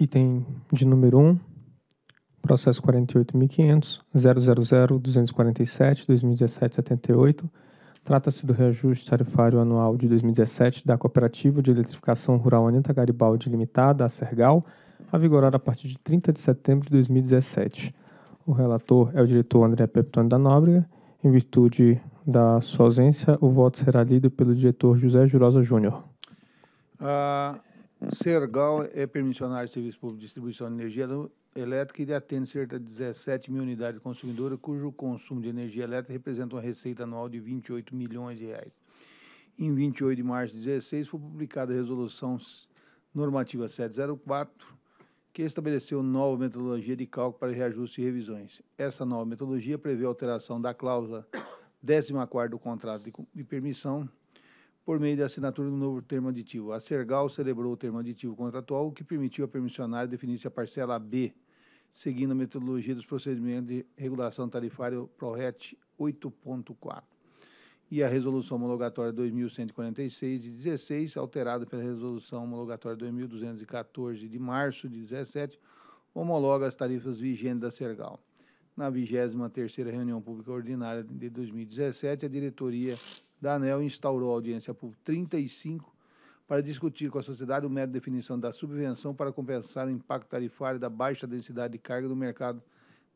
Item de número 1, processo 48.500.000.247.2017.78. Trata-se do reajuste tarifário anual de 2017 da Cooperativa de Eletrificação Rural Anita Garibaldi Limitada, a Sergal, a vigorar a partir de 30 de setembro de 2017. O relator é o diretor André Peptoni da Nóbrega. Em virtude da sua ausência, o voto será lido pelo diretor José Jurosa Júnior. Uh... Sergal é permissionário de serviço público de distribuição de energia elétrica e atende cerca de 17 mil unidades consumidoras, cujo consumo de energia elétrica representa uma receita anual de 28 milhões de reais. Em 28 de março de 2016, foi publicada a Resolução Normativa 704, que estabeleceu nova metodologia de cálculo para reajuste e revisões. Essa nova metodologia prevê a alteração da cláusula 14 do contrato de permissão por meio da assinatura do novo termo aditivo. A Sergal celebrou o termo aditivo contratual, o que permitiu a permissionária definir-se a parcela B, seguindo a metodologia dos procedimentos de regulação tarifária PRORET 8.4 e a Resolução Homologatória 2146 de 16, alterada pela Resolução Homologatória 2214 de março de 17, homologa as tarifas vigentes da Sergal. Na 23ª reunião pública ordinária de 2017, a diretoria da ANEL instaurou audiência por 35 para discutir com a sociedade o método de definição da subvenção para compensar o impacto tarifário da baixa densidade de carga do mercado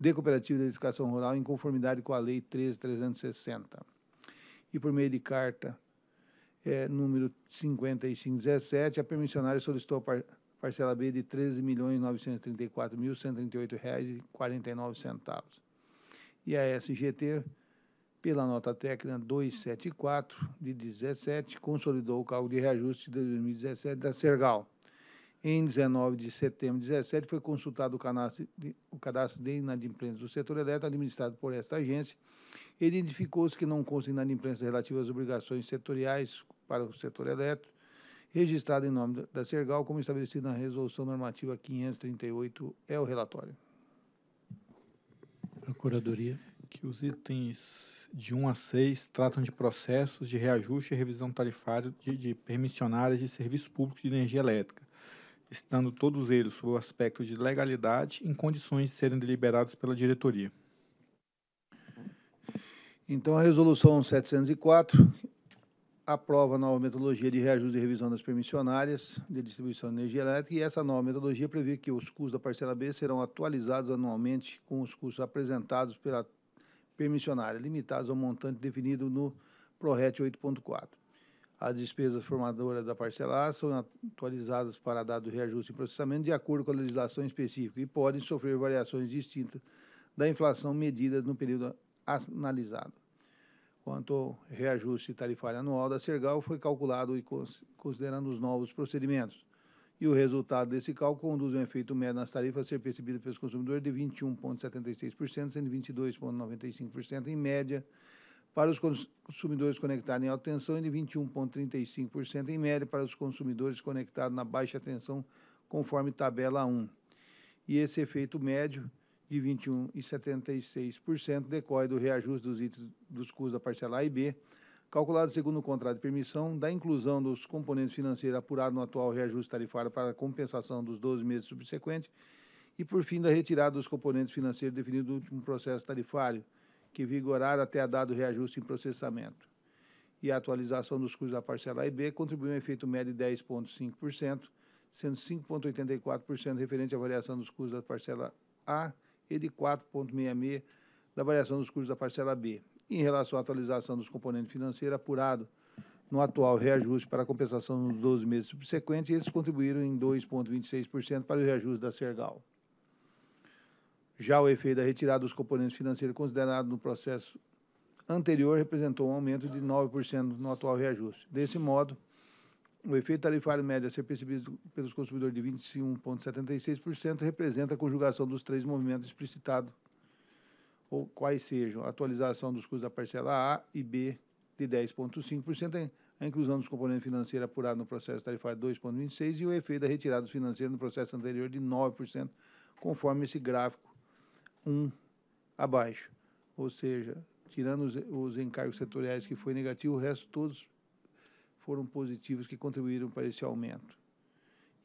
de cooperativa de edificação rural em conformidade com a Lei 13.360. E por meio de carta é, número 5517, a permissionária solicitou a par parcela B de R$ 13.934.138,49. E a SGT pela nota técnica 274 de 17, consolidou o cálculo de reajuste de 2017 da Sergal. Em 19 de setembro de 2017 foi consultado o cadastro de, o cadastro de inadimplentes do setor elétrico administrado por esta agência. Identificou-se que não consta inadimplência relativa às obrigações setoriais para o setor elétrico, registrado em nome da Sergal, como estabelecido na Resolução Normativa 538, é o relatório. Procuradoria. Que os itens de 1 a 6 tratam de processos de reajuste e revisão tarifária de, de permissionárias de serviço público de energia elétrica, estando todos eles sob o aspecto de legalidade em condições de serem deliberados pela diretoria. Então, a resolução 704 aprova a nova metodologia de reajuste e revisão das permissionárias de distribuição de energia elétrica e essa nova metodologia prevê que os custos da parcela B serão atualizados anualmente com os custos apresentados pela permissionária, limitadas ao montante definido no PRORET 8.4. As despesas formadoras da parcela A são atualizadas para dado reajuste e processamento de acordo com a legislação específica e podem sofrer variações distintas da inflação medidas no período analisado. Quanto ao reajuste tarifário anual da Sergal, foi calculado e considerando os novos procedimentos, e o resultado desse cálculo conduz um efeito médio nas tarifas a ser percebido pelos consumidores de 21,76%, sendo 22,95% em média para os consumidores conectados em alta tensão e de 21,35% em média para os consumidores conectados na baixa tensão, conforme tabela 1. E esse efeito médio de 21,76% decorre do reajuste dos itens dos custos da parcela A e B, calculado segundo o contrato de permissão, da inclusão dos componentes financeiros apurados no atual reajuste tarifário para compensação dos 12 meses subsequentes e, por fim, da retirada dos componentes financeiros definidos no último processo tarifário, que vigorará até a dado reajuste em processamento. E a atualização dos custos da parcela A e B contribuiu um efeito médio de 10,5%, sendo 5,84% referente à variação dos custos da parcela A e de 4,66% da variação dos custos da parcela B. Em relação à atualização dos componentes financeiros apurado no atual reajuste para compensação nos 12 meses subsequentes, esses contribuíram em 2,26% para o reajuste da Sergal. Já o efeito da retirada dos componentes financeiros considerado no processo anterior representou um aumento de 9% no atual reajuste. Desse modo, o efeito tarifário médio a ser percebido pelos consumidores de 21,76% representa a conjugação dos três movimentos explicitados ou quais sejam a atualização dos custos da parcela A e B de 10,5%, a inclusão dos componentes financeiros apurados no processo tarifário 2,26% e o efeito da retirada financeira no processo anterior de 9%, conforme esse gráfico 1 abaixo. Ou seja, tirando os, os encargos setoriais que foi negativo, o resto todos foram positivos que contribuíram para esse aumento.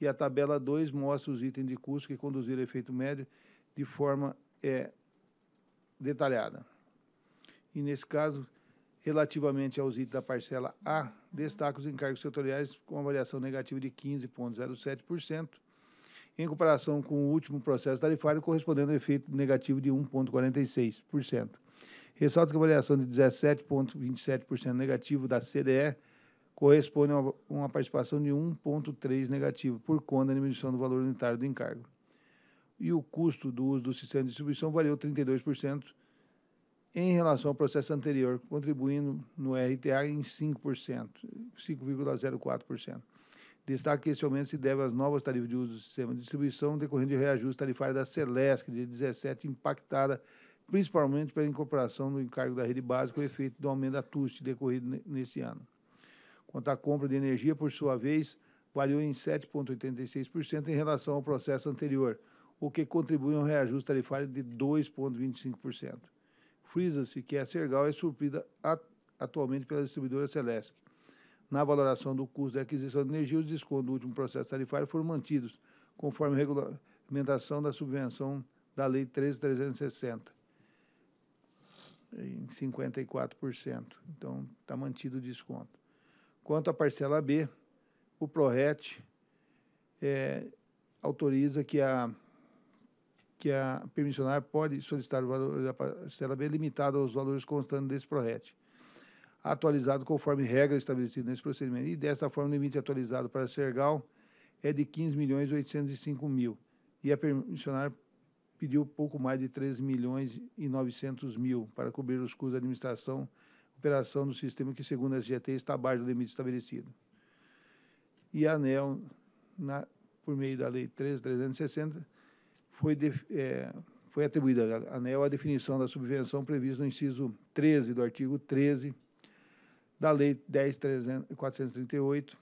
E a tabela 2 mostra os itens de custo que conduziram a efeito médio de forma é, detalhada. E, nesse caso, relativamente aos itens da parcela A, destaca os encargos setoriais com avaliação negativa de 15,07%, em comparação com o último processo tarifário, correspondendo a efeito negativo de 1,46%. Ressalta que a avaliação de 17,27% negativo da CDE corresponde a uma participação de 1,3% negativo, por conta da diminuição do valor unitário do encargo e o custo do uso do sistema de distribuição variou 32% em relação ao processo anterior, contribuindo no RTA em 5%, 5,04%. Destaque que esse aumento se deve às novas tarifas de uso do sistema de distribuição decorrente de reajuste tarifário da Celesc de 17, impactada principalmente pela incorporação do encargo da rede básica, o efeito do aumento da TUST decorrido nesse ano. Quanto à compra de energia, por sua vez, variou em 7,86% em relação ao processo anterior, o que contribui a um reajuste tarifário de 2,25%. Frisa-se que a Sergal é suprida atualmente pela distribuidora Celesc. Na valoração do custo de aquisição de energia, os descontos do último processo tarifário foram mantidos, conforme a regulamentação da subvenção da Lei 13.360, em 54%. Então, está mantido o desconto. Quanto à parcela B, o PRORET é, autoriza que a que a permissionária pode solicitar o valor da parcela B limitado aos valores constantes desse PRORET, atualizado conforme regra estabelecida nesse procedimento. E, desta forma, o limite atualizado para a Sergal é de 15 milhões 805 mil. E a permissionária pediu pouco mais de 3 milhões e 900 mil para cobrir os custos da administração operação do sistema que, segundo a SGT, está abaixo do limite estabelecido. E a ANEL, na, por meio da Lei 3.360, foi, de, é, foi atribuída à ANEL a definição da subvenção prevista no inciso 13 do artigo 13 da Lei 10.438,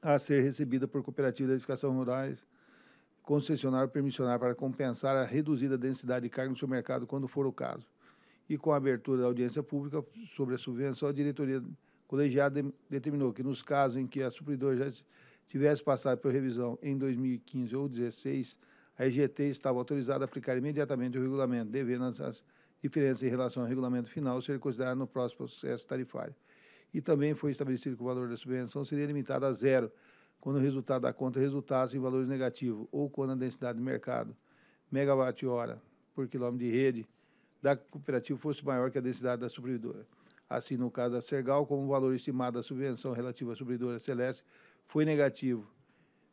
a ser recebida por cooperativa de edificação rurais, concessionário permissionário para compensar a reduzida densidade de carga no seu mercado quando for o caso. E com a abertura da audiência pública sobre a subvenção, a diretoria colegiada determinou que nos casos em que a supridora já tivesse passado por revisão em 2015 ou 2016, a EGT estava autorizada a aplicar imediatamente o regulamento, devendo as diferenças em relação ao regulamento final ser considerado no próximo processo tarifário. E também foi estabelecido que o valor da subvenção seria limitado a zero, quando o resultado da conta resultasse em valores negativos ou quando a densidade de mercado, megawatt-hora por quilômetro de rede, da cooperativa fosse maior que a densidade da supridora. Assim, no caso da Sergal, como o valor estimado da subvenção relativa à supridora Celeste foi negativo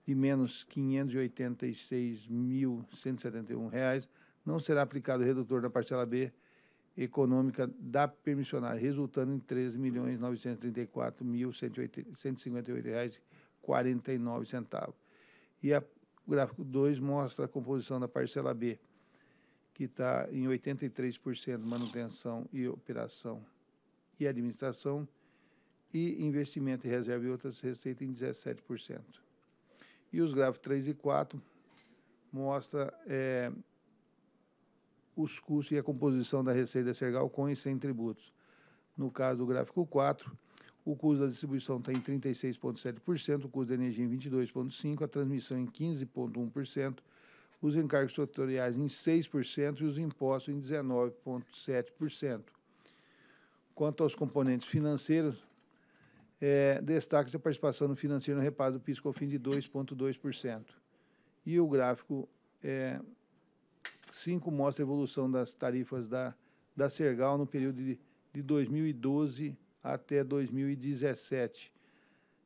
de menos R$ 586.171, não será aplicado o redutor da parcela B econômica da permissionária, resultando em R$ 13.934.158,49. E a, o gráfico 2 mostra a composição da parcela B, que está em 83% manutenção e operação e administração, e investimento e reserva e outras receitas em 17%. E os gráficos 3 e 4 mostra é, os custos e a composição da receita Sergal com e sem tributos. No caso do gráfico 4, o custo da distribuição está em 36,7%, o custo da energia em 22,5%, a transmissão em 15,1%, os encargos setoriais em 6% e os impostos em 19,7%. Quanto aos componentes financeiros, é, destaca-se a participação no financeiro no reparo do pis fim de 2,2%. E o gráfico 5 é, mostra a evolução das tarifas da, da Sergal no período de, de 2012 até 2017,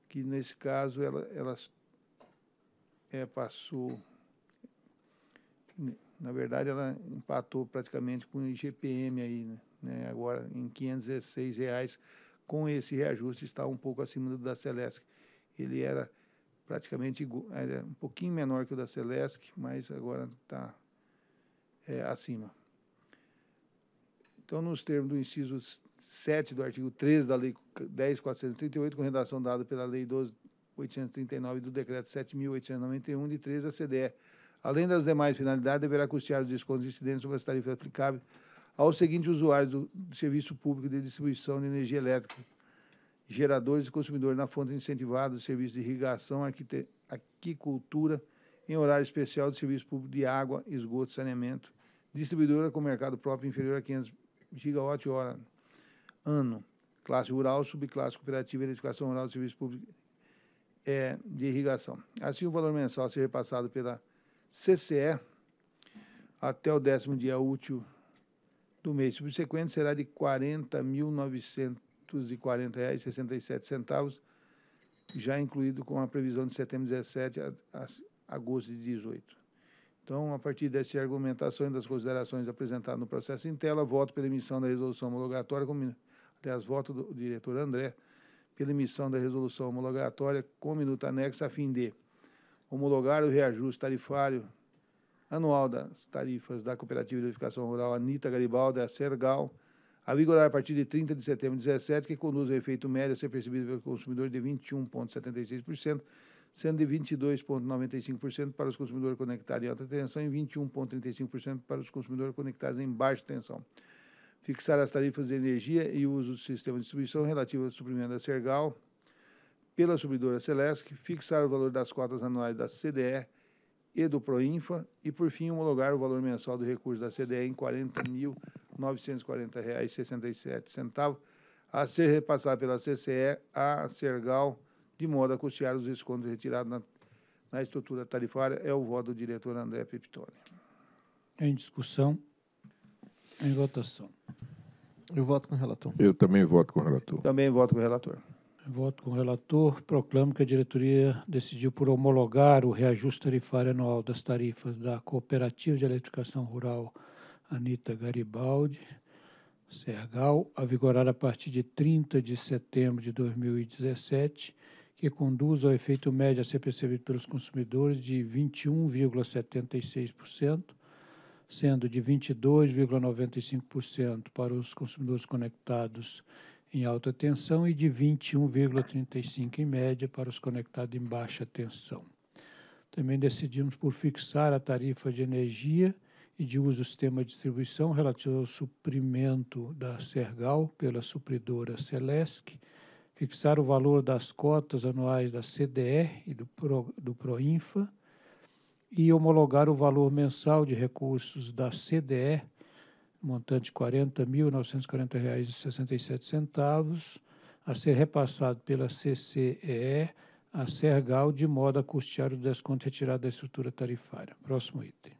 que nesse caso ela, ela é, passou, na verdade ela empatou praticamente com o IGPM aí, né, agora em R$ 516,00 com esse reajuste está um pouco acima do da Celesc. Ele era praticamente era um pouquinho menor que o da Celesc, mas agora está é, acima. Então, nos termos do inciso 7 do artigo 13 da Lei 10.438, com redação dada pela Lei 12.839 e do Decreto 7.891, de 13 da CDE, além das demais finalidades, deverá custear os descontos incidentes sobre as tarifas aplicáveis aos seguintes usuários do, Serviço Público de Distribuição de Energia Elétrica, geradores e consumidores na fonte incentivada do serviço de irrigação, aquicultura, em horário especial do serviço público de água, esgoto, saneamento, distribuidora com mercado próprio inferior a 500 gigawatt-hora ano, classe rural, subclasse cooperativa, edificação rural do serviço público é, de irrigação. Assim, o valor mensal a ser repassado pela CCE até o décimo dia útil do mês subsequente será de R$ 40.940,67, já incluído com a previsão de setembro 17 a, a agosto de 18. Então, a partir dessa argumentação e das considerações apresentadas no processo em tela, voto pela emissão da resolução homologatória, como, aliás, voto do diretor André, pela emissão da resolução homologatória com minuto anexo a fim de homologar o reajuste tarifário anual das tarifas da Cooperativa de Edificação Rural Anitta Garibaldi, a Sergal, a vigorar a partir de 30 de setembro de 2017, que conduz ao efeito médio a ser percebido pelo consumidor de 21,76%, sendo de 22,95% para os consumidores conectados em alta tensão e 21,35% para os consumidores conectados em baixa tensão. Fixar as tarifas de energia e uso do sistema de distribuição relativo ao suprimento da Sergal pela subidora Celesc, fixar o valor das cotas anuais da CDE e do Proinfa e, por fim, homologar o valor mensal do recurso da CDE em R$ 40.940,67 a ser repassado pela CCE à Sergal, de modo a custear os descontos retirados na, na estrutura tarifária. É o voto do diretor André Piptoni. Em discussão. Em votação. Eu voto com o relator. Eu também voto com o relator. Também voto com o relator voto com o relator, proclamo que a diretoria decidiu por homologar o reajuste tarifário anual das tarifas da Cooperativa de Eletrificação Rural Anitta Garibaldi, Sergal, a vigorar a partir de 30 de setembro de 2017, que conduz ao efeito médio a ser percebido pelos consumidores de 21,76%, sendo de 22,95% para os consumidores conectados em alta tensão e de 21,35 em média para os conectados em baixa tensão. Também decidimos por fixar a tarifa de energia e de uso do sistema de distribuição relativo ao suprimento da Sergal pela supridora Celesc, fixar o valor das cotas anuais da CDR e do, Pro, do Proinfa e homologar o valor mensal de recursos da CDE montante R$ 40.940,67, a ser repassado pela CCEE à Sergal, de modo a custear o desconto retirado da estrutura tarifária. Próximo item.